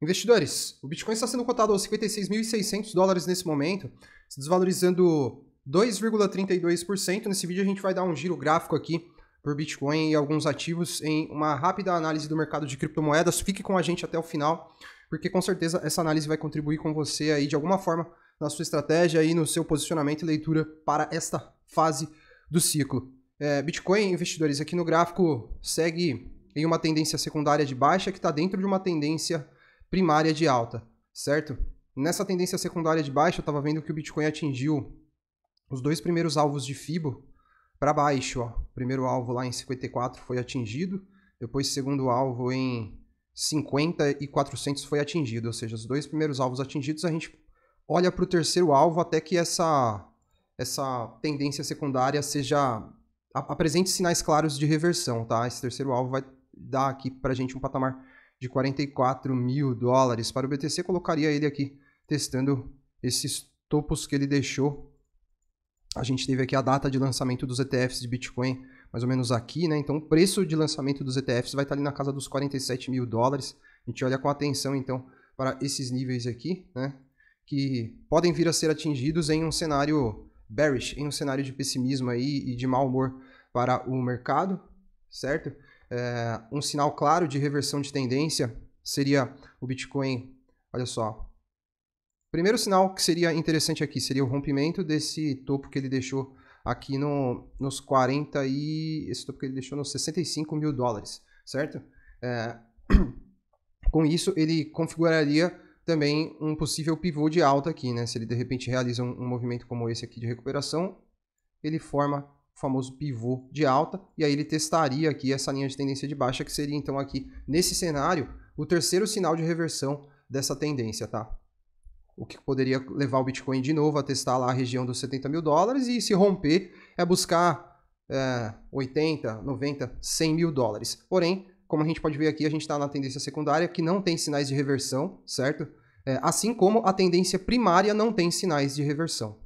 Investidores, o Bitcoin está sendo cotado aos 56.600 dólares nesse momento, se desvalorizando 2,32%. Nesse vídeo a gente vai dar um giro gráfico aqui por Bitcoin e alguns ativos em uma rápida análise do mercado de criptomoedas. Fique com a gente até o final, porque com certeza essa análise vai contribuir com você aí de alguma forma na sua estratégia e no seu posicionamento e leitura para esta fase do ciclo. É, Bitcoin, investidores, aqui no gráfico segue em uma tendência secundária de baixa que está dentro de uma tendência primária de alta, certo? Nessa tendência secundária de baixa, eu estava vendo que o Bitcoin atingiu os dois primeiros alvos de Fibo para baixo. Ó. O primeiro alvo lá em 54 foi atingido, depois o segundo alvo em 50 e 400 foi atingido, ou seja, os dois primeiros alvos atingidos, a gente olha para o terceiro alvo até que essa, essa tendência secundária seja apresente sinais claros de reversão, tá? Esse terceiro alvo vai dar aqui para a gente um patamar de 44 mil dólares para o BTC, colocaria ele aqui testando esses topos que ele deixou. A gente teve aqui a data de lançamento dos ETFs de Bitcoin, mais ou menos aqui, né? Então o preço de lançamento dos ETFs vai estar ali na casa dos 47 mil dólares. A gente olha com atenção então para esses níveis aqui, né? Que podem vir a ser atingidos em um cenário bearish, em um cenário de pessimismo aí e de mau humor para o mercado, certo? É, um sinal claro de reversão de tendência seria o Bitcoin. Olha só. Primeiro sinal que seria interessante aqui seria o rompimento desse topo que ele deixou aqui no, nos 40 e esse topo que ele deixou nos 65 mil dólares, certo? É, com isso ele configuraria também um possível pivô de alta aqui, né? Se ele de repente realiza um, um movimento como esse aqui de recuperação, ele forma o famoso pivô de alta, e aí ele testaria aqui essa linha de tendência de baixa, que seria então aqui, nesse cenário, o terceiro sinal de reversão dessa tendência, tá? O que poderia levar o Bitcoin de novo a testar lá a região dos 70 mil dólares, e se romper, é buscar é, 80, 90, 100 mil dólares. Porém, como a gente pode ver aqui, a gente está na tendência secundária, que não tem sinais de reversão, certo? É, assim como a tendência primária não tem sinais de reversão,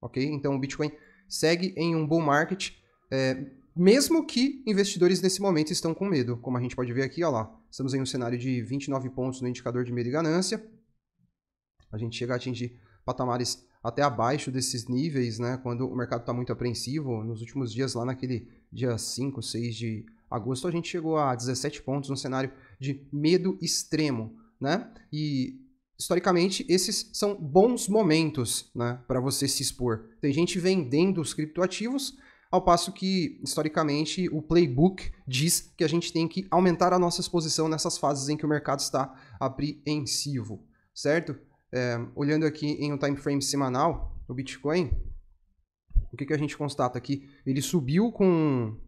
ok? Então o Bitcoin segue em um bull market, é, mesmo que investidores nesse momento estão com medo. Como a gente pode ver aqui, olha lá, estamos em um cenário de 29 pontos no indicador de medo e ganância. A gente chega a atingir patamares até abaixo desses níveis, né? Quando o mercado está muito apreensivo, nos últimos dias, lá naquele dia 5, 6 de agosto, a gente chegou a 17 pontos, um cenário de medo extremo, né? E historicamente, esses são bons momentos né, para você se expor. Tem gente vendendo os criptoativos, ao passo que, historicamente, o playbook diz que a gente tem que aumentar a nossa exposição nessas fases em que o mercado está apreensivo, certo? É, olhando aqui em um time frame semanal, o Bitcoin, o que, que a gente constata aqui? Ele subiu com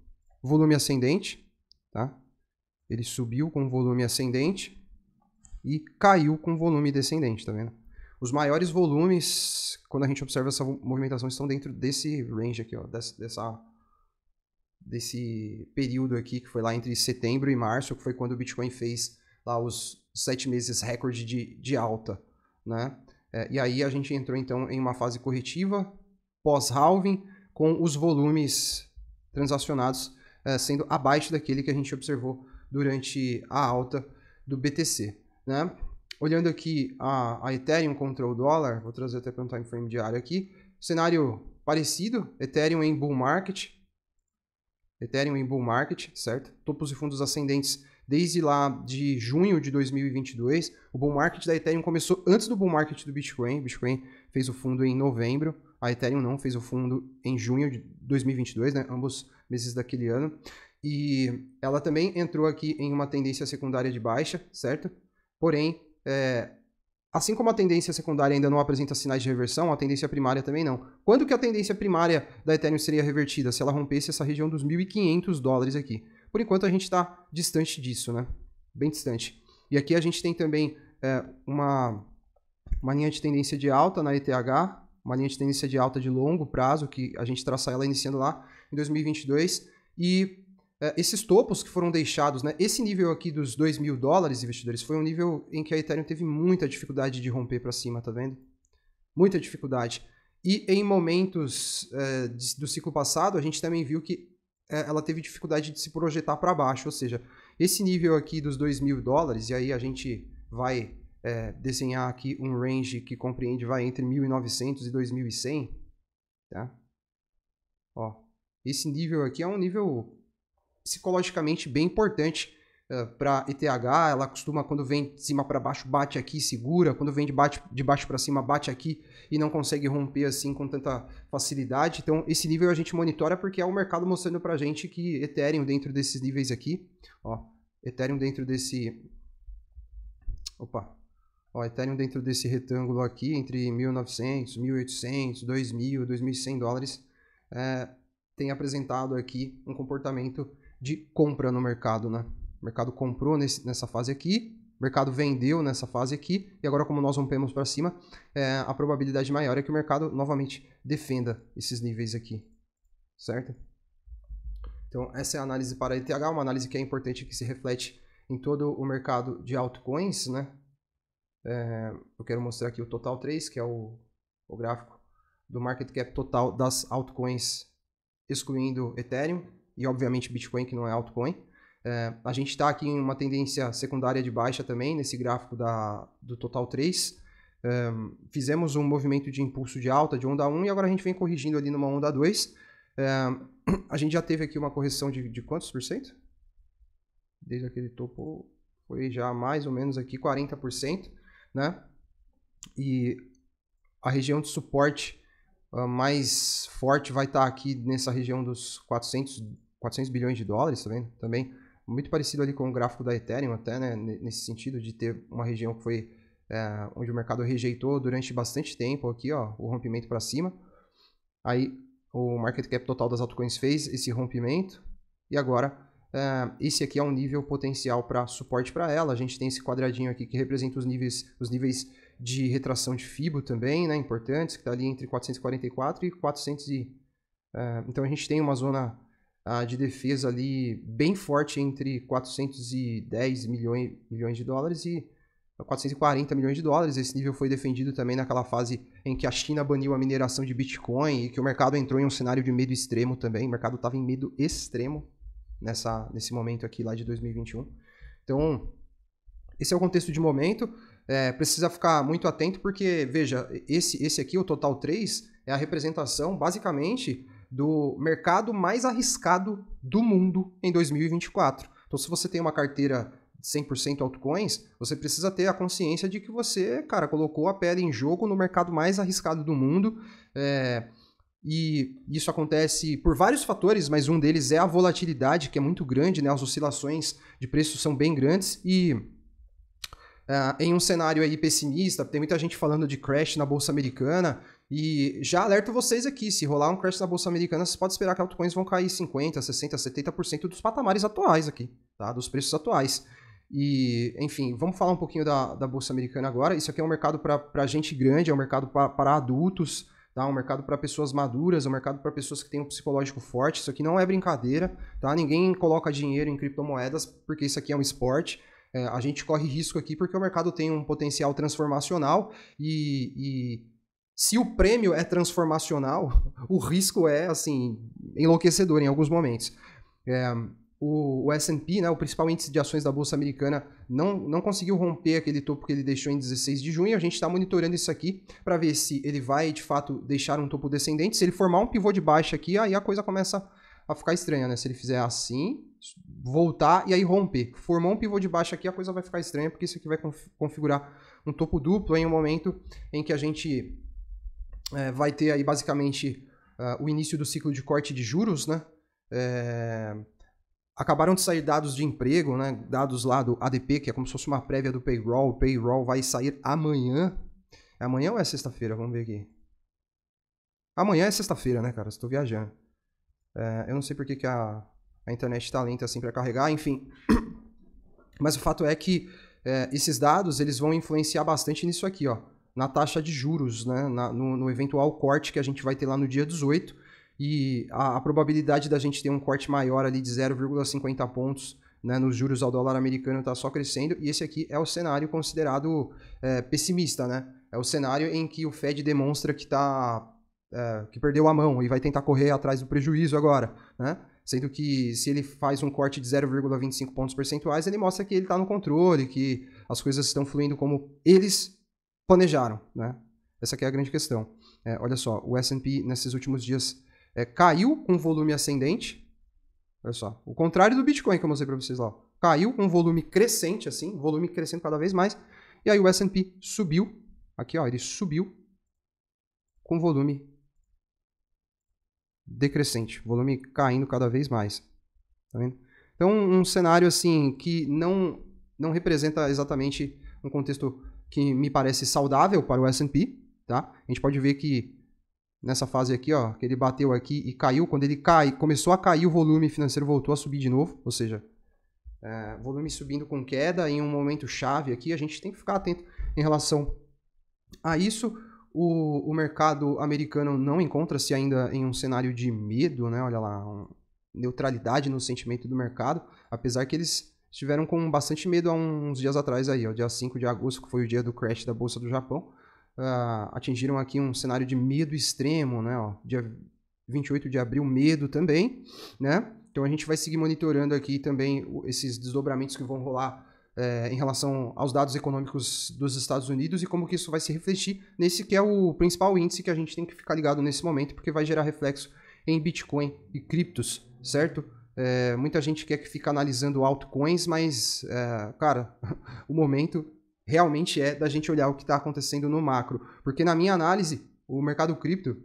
volume ascendente, tá? Ele subiu com volume ascendente, e caiu com volume descendente, tá vendo? Os maiores volumes, quando a gente observa essa movimentação, estão dentro desse range aqui, ó, dessa, desse período aqui, que foi lá entre setembro e março, que foi quando o Bitcoin fez lá os sete meses recorde de, de alta, né? É, e aí a gente entrou então em uma fase corretiva pós-halving com os volumes transacionados é, sendo abaixo daquele que a gente observou durante a alta do BTC. Né? Olhando aqui a, a Ethereum contra o dólar, vou trazer até para um time frame diário aqui, cenário parecido, Ethereum em bull market, Ethereum em bull market, certo? Topos e fundos ascendentes desde lá de junho de 2022. O bull market da Ethereum começou antes do bull market do Bitcoin. O Bitcoin fez o fundo em novembro, a Ethereum não fez o fundo em junho de 2022, né? Ambos meses daquele ano. E ela também entrou aqui em uma tendência secundária de baixa, certo? Porém, é, assim como a tendência secundária ainda não apresenta sinais de reversão, a tendência primária também não. Quando que a tendência primária da Ethereum seria revertida? Se ela rompesse essa região dos 1.500 dólares aqui. Por enquanto a gente está distante disso, né? Bem distante. E aqui a gente tem também é, uma, uma linha de tendência de alta na ETH, uma linha de tendência de alta de longo prazo, que a gente traça ela iniciando lá em 2022. E é, esses topos que foram deixados, né? Esse nível aqui dos 2 mil dólares, investidores, foi um nível em que a Ethereum teve muita dificuldade de romper para cima, tá vendo? Muita dificuldade. E em momentos é, do ciclo passado, a gente também viu que é, ela teve dificuldade de se projetar para baixo, ou seja, esse nível aqui dos 2 mil dólares, e aí a gente vai é, desenhar aqui um range que compreende, vai entre 1.900 e 2.100, tá? Ó, esse nível aqui é um nível psicologicamente bem importante uh, eh, para ETH. Ela costuma, quando vem de cima para baixo, bate aqui e segura. Quando vem de, bate, de baixo para cima, bate aqui e não consegue romper assim com tanta facilidade. Então, esse nível a gente monitora porque é o mercado mostrando para a gente que Ethereum dentro desses níveis aqui, ó, Ethereum dentro desse... Opa, Ó, Ethereum dentro desse retângulo aqui, entre 1.900, 1.800, 2.000, 2.100 dólares, é, tem apresentado aqui um comportamento de compra no mercado, né? O mercado comprou nesse, nessa fase aqui, o mercado vendeu nessa fase aqui, e agora como nós rompemos para cima, é, a probabilidade maior é que o mercado novamente defenda esses níveis aqui, certo? Então essa é a análise para a ETH, uma análise que é importante que se reflete em todo o mercado de altcoins, né? É, eu quero mostrar aqui o total 3, que é o, o gráfico do market cap total das altcoins, excluindo Ethereum e obviamente Bitcoin, que não é altcoin. É, a gente está aqui em uma tendência secundária de baixa também, nesse gráfico da, do Total 3. É, fizemos um movimento de impulso de alta de onda 1 e agora a gente vem corrigindo ali numa onda 2. É, a gente já teve aqui uma correção de, de quantos por cento? Desde aquele topo foi já mais ou menos aqui 40%, né? E a região de suporte uh, mais forte vai estar tá aqui nessa região dos 400 400 bilhões de dólares, tá vendo? Também muito parecido ali com o gráfico da Ethereum até, né? Nesse sentido de ter uma região que foi é, onde o mercado rejeitou durante bastante tempo aqui, ó, o rompimento para cima. Aí o market cap total das altcoins fez esse rompimento e agora é, esse aqui é um nível potencial para suporte para ela. A gente tem esse quadradinho aqui que representa os níveis, os níveis de retração de FIBO também, né? Importantes, que está ali entre 444 e 400 e, é, então a gente tem uma zona ah, de defesa ali bem forte entre 410 milhões, milhões de dólares e 440 milhões de dólares. Esse nível foi defendido também naquela fase em que a China baniu a mineração de Bitcoin e que o mercado entrou em um cenário de medo extremo também. O mercado estava em medo extremo nessa, nesse momento aqui lá de 2021. Então, esse é o contexto de momento. É, precisa ficar muito atento porque, veja, esse, esse aqui, o Total 3, é a representação basicamente do mercado mais arriscado do mundo em 2024. Então, se você tem uma carteira 100% altcoins, você precisa ter a consciência de que você, cara, colocou a pedra em jogo no mercado mais arriscado do mundo. É, e isso acontece por vários fatores, mas um deles é a volatilidade, que é muito grande, né? As oscilações de preços são bem grandes e é, em um cenário aí pessimista, tem muita gente falando de crash na bolsa americana e já alerto vocês aqui, se rolar um crash na bolsa americana, vocês podem esperar que altcoins vão cair 50, 60, 70% dos patamares atuais aqui, tá? Dos preços atuais. E, enfim, vamos falar um pouquinho da, da bolsa americana agora. Isso aqui é um mercado para gente grande, é um mercado para adultos, tá? Um mercado para pessoas maduras, é um mercado para pessoas que têm um psicológico forte. Isso aqui não é brincadeira, tá? Ninguém coloca dinheiro em criptomoedas porque isso aqui é um esporte. É, a gente corre risco aqui porque o mercado tem um potencial transformacional e, e se o prêmio é transformacional, o risco é, assim, enlouquecedor em alguns momentos. É, o, o S&P, né, o principal índice de ações da Bolsa Americana, não, não conseguiu romper aquele topo que ele deixou em 16 de junho. A gente está monitorando isso aqui para ver se ele vai, de fato, deixar um topo descendente. Se ele formar um pivô de baixa aqui, aí a coisa começa a ficar estranha, né? Se ele fizer assim, voltar e aí romper. Formou um pivô de baixa aqui, a coisa vai ficar estranha, porque isso aqui vai configurar um topo duplo em um momento em que a gente é, vai ter aí basicamente uh, o início do ciclo de corte de juros, né? É... Acabaram de sair dados de emprego, né? dados lá do ADP, que é como se fosse uma prévia do payroll. O payroll vai sair amanhã. É amanhã ou é sexta-feira? Vamos ver aqui. Amanhã é sexta-feira, né, cara? Estou viajando. É, eu não sei porque que a, a internet está lenta assim para carregar, enfim. Mas o fato é que é, esses dados eles vão influenciar bastante nisso aqui, ó na taxa de juros, né? Na, no, no, eventual corte que a gente vai ter lá no dia 18. E a, a probabilidade da gente ter um corte maior ali de 0,50 pontos né, nos juros ao dólar americano está só crescendo. E esse aqui é o cenário considerado é, pessimista, né? É o cenário em que o Fed demonstra que está é, que perdeu a mão e vai tentar correr atrás do prejuízo agora, né? Sendo que se ele faz um corte de 0,25 pontos percentuais, ele mostra que ele está no controle, que as coisas estão fluindo como eles planejaram, né? Essa é a grande questão. É, olha só, o S&P nesses últimos dias é, caiu com volume ascendente. Olha só, o contrário do Bitcoin que eu mostrei para vocês lá. Caiu com volume crescente, assim, volume crescendo cada vez mais. E aí o S&P subiu, aqui ó, ele subiu com volume decrescente, volume caindo cada vez mais. Tá vendo? Então, um cenário assim que não não representa exatamente um contexto que me parece saudável para o S&P, tá? A gente pode ver que nessa fase aqui, ó, que ele bateu aqui e caiu, quando ele cai, começou a cair o volume financeiro, voltou a subir de novo, ou seja, é, volume subindo com queda em um momento chave aqui, a gente tem que ficar atento em relação a isso. O, o mercado americano não encontra-se ainda em um cenário de medo, né? Olha lá, um, neutralidade no sentimento do mercado, apesar que eles estiveram com bastante medo há uns dias atrás aí, ó, dia 5 de agosto, que foi o dia do crash da Bolsa do Japão. Uh, atingiram aqui um cenário de medo extremo, né? Ó, dia 28 de abril, medo também, né? Então a gente vai seguir monitorando aqui também esses desdobramentos que vão rolar é, em relação aos dados econômicos dos Estados Unidos e como que isso vai se refletir nesse que é o principal índice que a gente tem que ficar ligado nesse momento, porque vai gerar reflexo em Bitcoin e criptos, certo? É, muita gente quer que fica analisando altcoins, mas, é, cara, o momento realmente é da gente olhar o que está acontecendo no macro. Porque na minha análise, o mercado cripto,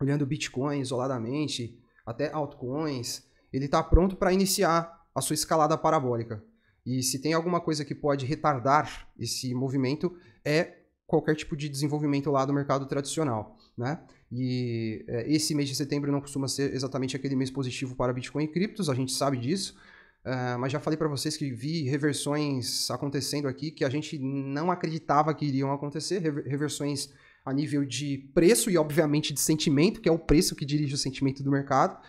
olhando Bitcoin isoladamente, até altcoins, ele está pronto para iniciar a sua escalada parabólica. E se tem alguma coisa que pode retardar esse movimento, é qualquer tipo de desenvolvimento lá do mercado tradicional, né? E é, esse mês de setembro não costuma ser exatamente aquele mês positivo para Bitcoin e criptos, a gente sabe disso. Uh, mas já falei para vocês que vi reversões acontecendo aqui que a gente não acreditava que iriam acontecer, reversões a nível de preço e, obviamente, de sentimento, que é o preço que dirige o sentimento do mercado.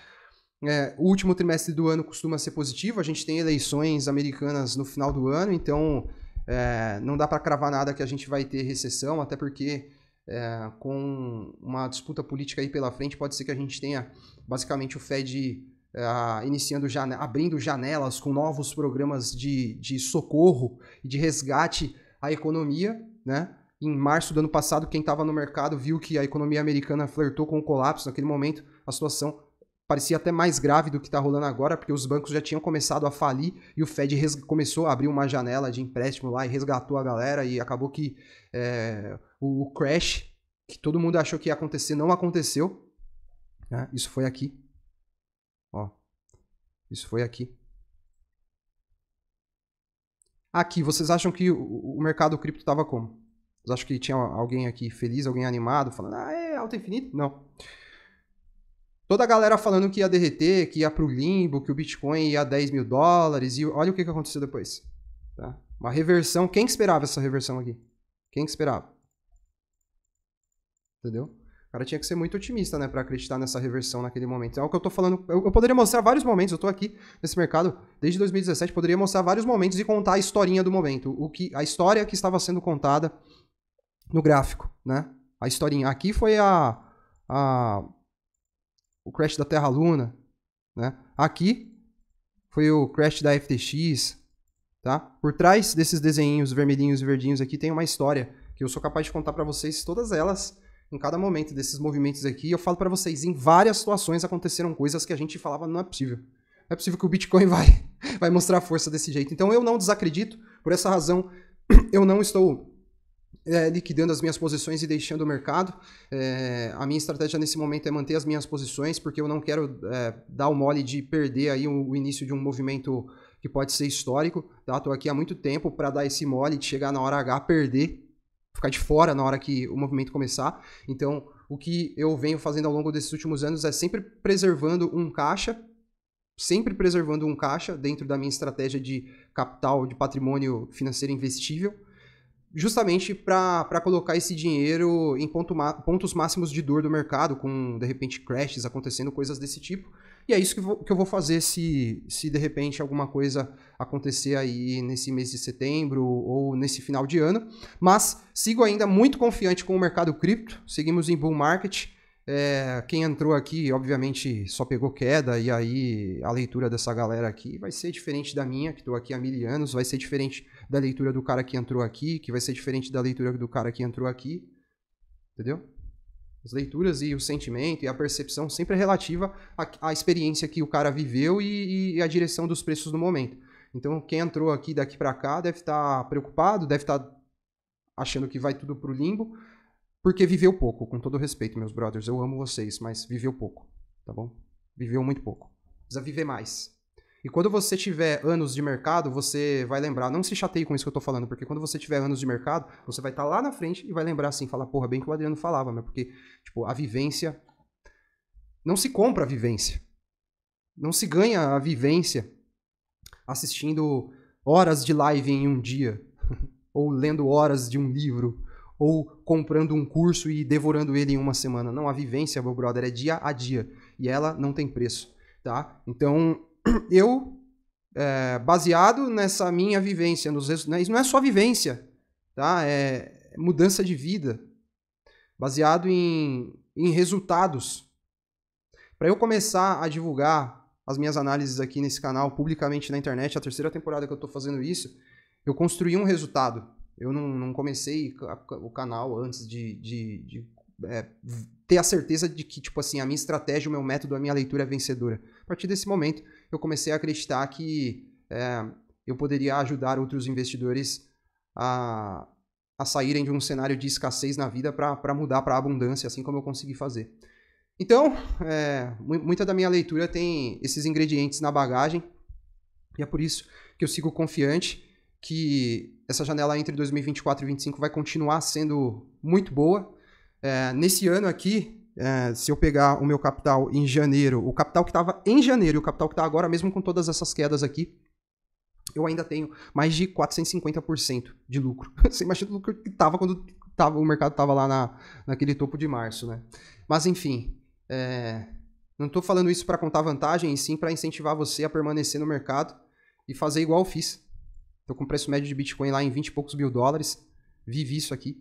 É, o último trimestre do ano costuma ser positivo, a gente tem eleições americanas no final do ano, então é, não dá para cravar nada que a gente vai ter recessão, até porque é, com uma disputa política aí pela frente, pode ser que a gente tenha basicamente o Fed é, iniciando jane abrindo janelas com novos programas de, de socorro e de resgate à economia, né? Em março do ano passado, quem estava no mercado viu que a economia americana flertou com o colapso. Naquele momento, a situação parecia até mais grave do que está rolando agora, porque os bancos já tinham começado a falir e o Fed começou a abrir uma janela de empréstimo lá e resgatou a galera e acabou que é, o crash que todo mundo achou que ia acontecer não aconteceu. Né? Isso foi aqui. Ó. Isso foi aqui. Aqui, vocês acham que o, o mercado cripto estava como? Vocês acham que tinha alguém aqui feliz, alguém animado, falando, ah, é alta infinito? Não. Toda a galera falando que ia derreter, que ia pro limbo, que o Bitcoin ia a 10 mil dólares, e olha o que, que aconteceu depois. Tá? Uma reversão. Quem que esperava essa reversão aqui? Quem que esperava? Entendeu? O cara tinha que ser muito otimista, né, para acreditar nessa reversão naquele momento. É o que eu tô falando. Eu, eu, poderia mostrar vários momentos. Eu tô aqui nesse mercado desde 2017, poderia mostrar vários momentos e contar a historinha do momento, o que a história que estava sendo contada no gráfico, né? A historinha. Aqui foi a, a o crash da Terra Luna, né? Aqui foi o crash da FTX, tá? Por trás desses desenhinhos vermelhinhos e verdinhos aqui tem uma história que eu sou capaz de contar para vocês todas elas em cada momento desses movimentos aqui. Eu falo para vocês, em várias situações aconteceram coisas que a gente falava, não é possível. Não é possível que o Bitcoin vai, vai mostrar força desse jeito. Então eu não desacredito, por essa razão eu não estou é, liquidando as minhas posições e deixando o mercado. É, a minha estratégia nesse momento é manter as minhas posições, porque eu não quero é, dar o mole de perder aí o, o, início de um movimento que pode ser histórico. Tá? Estou aqui há muito tempo para dar esse mole de chegar na hora H, perder ficar de fora na hora que o movimento começar. Então, o que eu venho fazendo ao longo desses últimos anos é sempre preservando um caixa, sempre preservando um caixa dentro da minha estratégia de capital, de patrimônio financeiro investível, justamente para colocar esse dinheiro em ponto pontos máximos de dor do mercado, com de repente crashes acontecendo, coisas desse tipo. E é isso que, vou, que eu vou fazer se, se de repente alguma coisa acontecer aí nesse mês de setembro ou nesse final de ano. Mas sigo ainda muito confiante com o mercado cripto, seguimos em bull market. É, quem entrou aqui, obviamente, só pegou queda, e aí a leitura dessa galera aqui vai ser diferente da minha, que estou aqui há mil anos, vai ser diferente da leitura do cara que entrou aqui, que vai ser diferente da leitura do cara que entrou aqui. Entendeu? As leituras e o sentimento e a percepção sempre é relativa à, à experiência que o cara viveu e, e a direção dos preços no momento. Então, quem entrou aqui daqui para cá deve estar tá preocupado, deve estar tá achando que vai tudo pro limbo, porque viveu pouco. Com todo respeito, meus brothers, eu amo vocês, mas viveu pouco, tá bom? Viveu muito pouco. Precisa viver mais. E quando você tiver anos de mercado, você vai lembrar, não se chateie com isso que eu tô falando, porque quando você tiver anos de mercado, você vai estar tá lá na frente e vai lembrar assim, falar, porra, bem que o Adriano falava, mas porque, tipo, a vivência. Não se compra a vivência. Não se ganha a vivência assistindo horas de live em um dia, ou lendo horas de um livro, ou comprando um curso e devorando ele em uma semana. Não, a vivência, meu brother, é dia a dia e ela não tem preço, tá? Então, eu, é, baseado nessa minha vivência, nos resultados, né, não é só vivência, tá? É mudança de vida, baseado em, em resultados. Para eu começar a divulgar as minhas análises aqui nesse canal, publicamente na internet, a terceira temporada que eu estou fazendo isso, eu construí um resultado. Eu não, não comecei o canal antes de, de, de é, ter a certeza de que, tipo assim, a minha estratégia, o meu método, a minha leitura é vencedora. A partir desse momento, eu comecei a acreditar que é, eu poderia ajudar outros investidores a, a saírem de um cenário de escassez na vida para mudar para abundância, assim como eu consegui fazer. Então, é, muita da minha leitura tem esses ingredientes na bagagem, e é por isso que eu sigo confiante que essa janela entre 2024 e 2025 vai continuar sendo muito boa. É, nesse ano aqui, é, se eu pegar o meu capital em janeiro, o capital que estava em janeiro e o capital que está agora, mesmo com todas essas quedas aqui, eu ainda tenho mais de 450% de lucro. Você imagina o lucro que estava quando tava, o mercado estava lá na, naquele topo de março, né? Mas enfim, é, não estou falando isso para contar vantagem, e sim para incentivar você a permanecer no mercado e fazer igual eu fiz. Estou com preço médio de Bitcoin lá em 20 e poucos mil dólares, vivi isso aqui.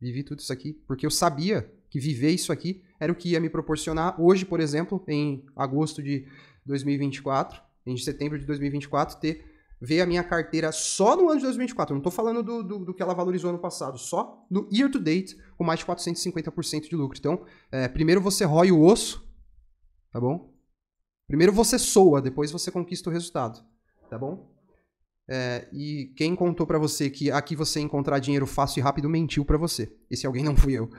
Vivi tudo isso aqui porque eu sabia que viver isso aqui era o que ia me proporcionar hoje, por exemplo, em agosto de 2024, em setembro de 2024, ter ver a minha carteira só no ano de 2024. Eu não estou falando do, do, do, que ela valorizou ano passado, só no year to date, com mais de 450% de lucro. Então, é, primeiro você rói o osso, tá bom? Primeiro você soa, depois você conquista o resultado, tá bom? É, e quem contou para você que aqui você encontrar dinheiro fácil e rápido mentiu para você. Esse alguém não fui eu.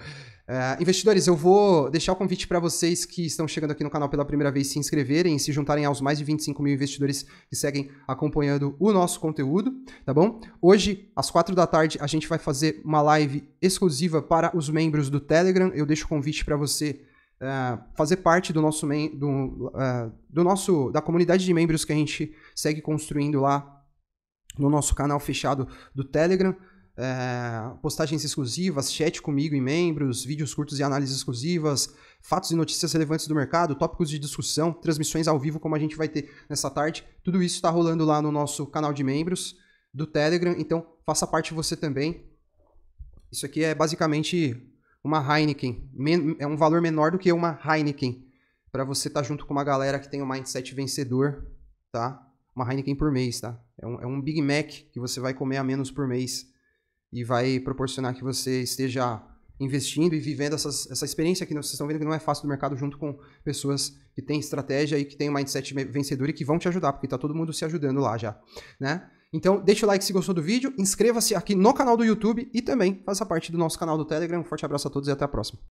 É, investidores, eu vou deixar o convite para vocês que estão chegando aqui no canal pela primeira vez se inscreverem e se juntarem aos mais de 25 mil investidores que seguem acompanhando o nosso conteúdo, tá bom? Hoje, às quatro da tarde, a gente vai fazer uma live exclusiva para os membros do Telegram. Eu deixo o convite para você Uh, fazer parte do nosso, do, uh, do nosso da comunidade de membros que a gente segue construindo lá no nosso canal fechado do Telegram. É, postagens exclusivas, chat comigo e membros, vídeos curtos e análises exclusivas, fatos e notícias relevantes do mercado, tópicos de discussão, transmissões ao vivo, como a gente vai ter nessa tarde. Tudo isso está rolando lá no nosso canal de membros do Telegram, então faça parte você também. Isso aqui é basicamente uma Heineken, é um valor menor do que uma Heineken, para você estar tá junto com uma galera que tem um mindset vencedor, tá? Uma Heineken por mês, tá? É um, é um Big Mac que você vai comer a menos por mês e vai proporcionar que você esteja investindo e vivendo essas, essa experiência que vocês estão vendo que não é fácil do mercado junto com pessoas que têm estratégia e que têm um mindset vencedor e que vão te ajudar, porque está todo mundo se ajudando lá já, né? Então, deixa o like se gostou do vídeo, inscreva-se aqui no canal do YouTube e também faça parte do nosso canal do Telegram. Um forte abraço a todos e até a próxima.